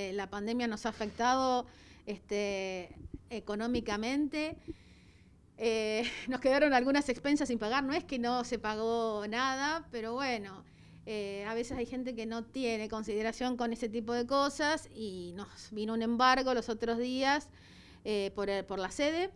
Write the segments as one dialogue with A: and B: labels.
A: Eh, la pandemia nos ha afectado este, económicamente. Eh, nos quedaron algunas expensas sin pagar, no es que no se pagó nada, pero bueno, eh, a veces hay gente que no tiene consideración con ese tipo de cosas y nos vino un embargo los otros días por, por la sede.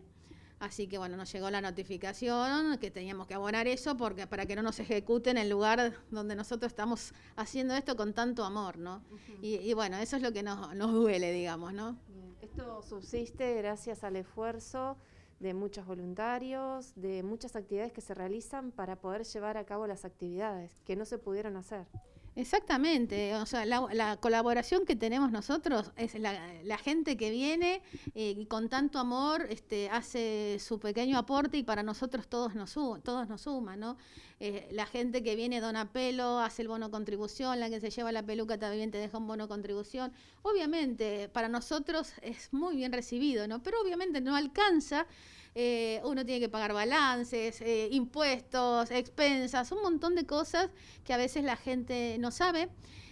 A: Así que bueno, nos llegó la notificación que teníamos que abonar eso porque para que no nos ejecuten en el lugar donde nosotros estamos haciendo esto con tanto amor, ¿no? y, bueno, eso es lo que nos, duele, digamos, ¿no?
B: Esto subsiste gracias al esfuerzo de muchos voluntarios, de muchas actividades que se realizan para poder llevar a cabo las actividades que no se pudieron hacer.
A: Exactamente, o sea, la, colaboración que tenemos nosotros es la, gente que viene eh, y con tanto amor este, hace su pequeño aporte y para nosotros todos nos, todos nos suma, ¿no? Eh, la gente que viene dona pelo, hace el bono contribución, la que se lleva la peluca también te deja un bono contribución. Obviamente, para nosotros es muy bien recibido, ¿no? Pero obviamente no alcanza eh, uno tiene que pagar balances, eh, impuestos, expensas, un montón de cosas que a veces la gente no sabe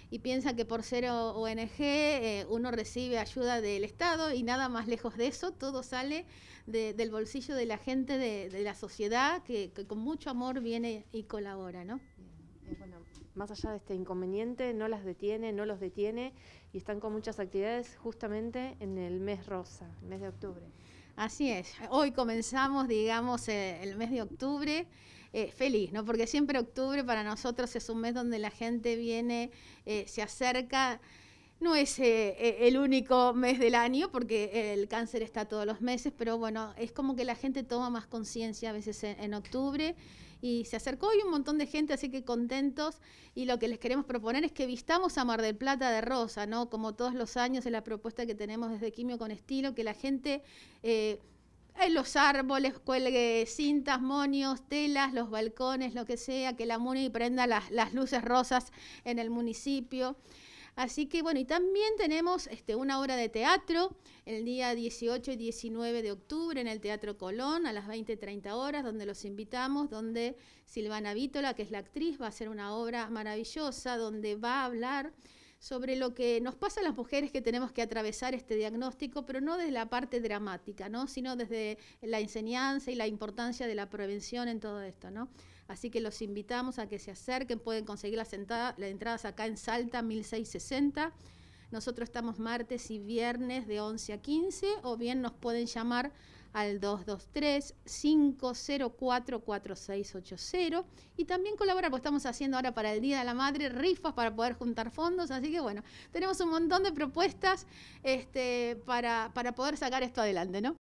A: y piensa que por ser ONG eh, uno recibe ayuda del Estado y nada más lejos de eso, todo sale del bolsillo
B: de la gente, de, la sociedad que, con mucho amor viene y colabora, ¿no? más allá de este inconveniente, no las detiene, no los detiene y están con muchas actividades justamente en el mes rosa, el mes de octubre. Así es. Hoy
A: comenzamos, digamos, eh, el mes de octubre. Eh, feliz, ¿no? Porque siempre octubre para nosotros es un mes donde la gente viene, eh, se acerca no es eh, eh, el único mes del año porque el cáncer está todos los meses, pero bueno, es como que la gente toma más conciencia a veces en, octubre y se acercó hoy un montón de gente, así que contentos y lo que les queremos proponer es que vistamos a Mar del Plata de rosa, ¿no? Como todos los años es la propuesta que tenemos desde Quimio con Estilo, que la gente... Eh, en los árboles, cuelgue cintas, monios, telas, los balcones, lo que sea, que la MUNI prenda las luces rosas en el municipio. Así que bueno, y también tenemos este, una obra de teatro el día 18 y 19 de octubre en el Teatro Colón a las 20.30 horas, donde los invitamos, donde Silvana Vítola, que es la actriz, va a hacer una obra maravillosa, donde va a hablar sobre lo que nos pasa a las mujeres que tenemos que atravesar este diagnóstico, pero no desde la parte dramática, ¿no? sino desde la enseñanza y la importancia de la prevención en todo esto. ¿no? Así que los invitamos a que se acerquen, pueden conseguir las, entradas acá en Salta 1660 nosotros estamos martes y viernes de 11 a 15 o bien nos pueden llamar al 223-504-4680 y también colaborar, porque estamos haciendo ahora para el Día de la Madre rifas para poder juntar fondos, así que bueno, tenemos un montón de propuestas este, para, para poder sacar esto adelante, ¿no?